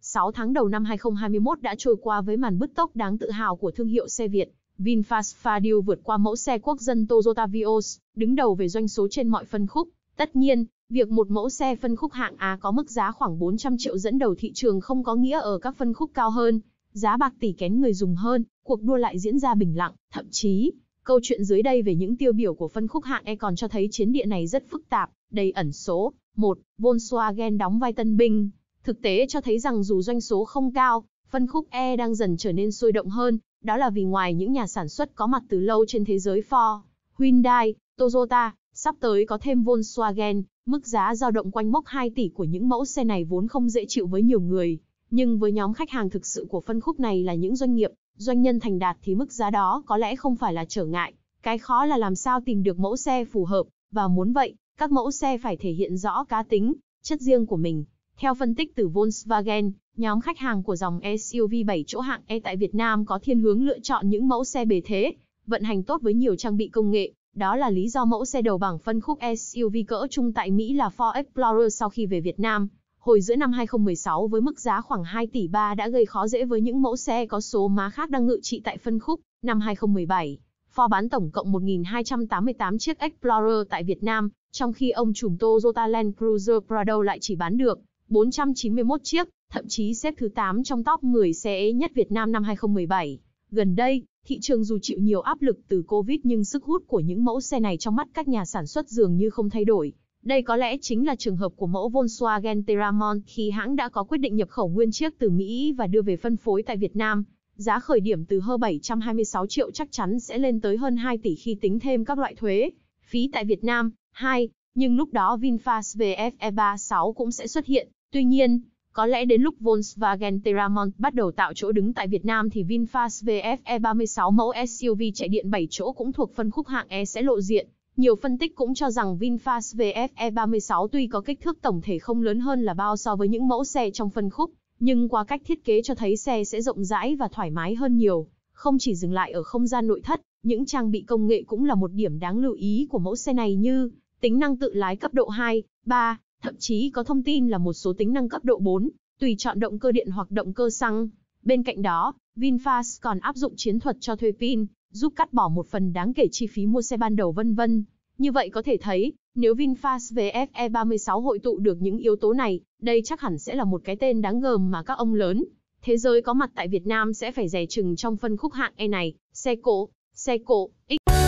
6 tháng đầu năm 2021 đã trôi qua với màn bứt tốc đáng tự hào của thương hiệu xe Việt. VinFast Fadil vượt qua mẫu xe quốc dân Toyota Vios, đứng đầu về doanh số trên mọi phân khúc. Tất nhiên, việc một mẫu xe phân khúc hạng A có mức giá khoảng 400 triệu dẫn đầu thị trường không có nghĩa ở các phân khúc cao hơn, giá bạc tỷ kén người dùng hơn, cuộc đua lại diễn ra bình lặng, thậm chí Câu chuyện dưới đây về những tiêu biểu của phân khúc hạng E còn cho thấy chiến địa này rất phức tạp, đầy ẩn số. 1. Volkswagen đóng vai tân binh. Thực tế cho thấy rằng dù doanh số không cao, phân khúc E đang dần trở nên sôi động hơn, đó là vì ngoài những nhà sản xuất có mặt từ lâu trên thế giới Ford, Hyundai, Toyota, sắp tới có thêm Volkswagen, mức giá dao động quanh mốc 2 tỷ của những mẫu xe này vốn không dễ chịu với nhiều người, nhưng với nhóm khách hàng thực sự của phân khúc này là những doanh nghiệp doanh nhân thành đạt thì mức giá đó có lẽ không phải là trở ngại, cái khó là làm sao tìm được mẫu xe phù hợp, và muốn vậy, các mẫu xe phải thể hiện rõ cá tính, chất riêng của mình. Theo phân tích từ Volkswagen, nhóm khách hàng của dòng SUV 7 chỗ hạng E tại Việt Nam có thiên hướng lựa chọn những mẫu xe bề thế, vận hành tốt với nhiều trang bị công nghệ. Đó là lý do mẫu xe đầu bảng phân khúc SUV cỡ trung tại Mỹ là Ford Explorer sau khi về Việt Nam, hồi giữa năm 2016 với mức giá khoảng 2 tỷ 3 đã gây khó dễ với những mẫu xe có số má khác đang ngự trị tại phân khúc. Năm 2017, Ford bán tổng cộng 1.288 chiếc Explorer tại Việt Nam, trong khi ông trùm Toyota Land Cruiser Prado lại chỉ bán được 491 chiếc, thậm chí xếp thứ 8 trong top 10 xe nhất Việt Nam năm 2017. Gần đây, thị trường dù chịu nhiều áp lực từ Covid nhưng sức hút của những mẫu xe này trong mắt các nhà sản xuất dường như không thay đổi. Đây có lẽ chính là trường hợp của mẫu Volkswagen Terramon khi hãng đã có quyết định nhập khẩu nguyên chiếc từ Mỹ và đưa về phân phối tại Việt Nam. Giá khởi điểm từ hơn 726 triệu chắc chắn sẽ lên tới hơn 2 tỷ khi tính thêm các loại thuế, phí tại Việt Nam. 2. Nhưng lúc đó VinFast VFE36 cũng sẽ xuất hiện. Tuy nhiên, có lẽ đến lúc Volkswagen Terramon bắt đầu tạo chỗ đứng tại Việt Nam thì VinFast VFE36 mẫu SUV chạy điện 7 chỗ cũng thuộc phân khúc hạng E sẽ lộ diện. Nhiều phân tích cũng cho rằng VinFast vfe 36 tuy có kích thước tổng thể không lớn hơn là bao so với những mẫu xe trong phân khúc, nhưng qua cách thiết kế cho thấy xe sẽ rộng rãi và thoải mái hơn nhiều, không chỉ dừng lại ở không gian nội thất, những trang bị công nghệ cũng là một điểm đáng lưu ý của mẫu xe này như tính năng tự lái cấp độ 2, 3, thậm chí có thông tin là một số tính năng cấp độ 4, tùy chọn động cơ điện hoặc động cơ xăng. Bên cạnh đó, VinFast còn áp dụng chiến thuật cho thuê pin, giúp cắt bỏ một phần đáng kể chi phí mua xe ban đầu vân vân. Như vậy có thể thấy, nếu VinFast VF e 36 hội tụ được những yếu tố này, đây chắc hẳn sẽ là một cái tên đáng gờm mà các ông lớn. Thế giới có mặt tại Việt Nam sẽ phải dè chừng trong phân khúc hạng E này, xe cổ xe cổ X.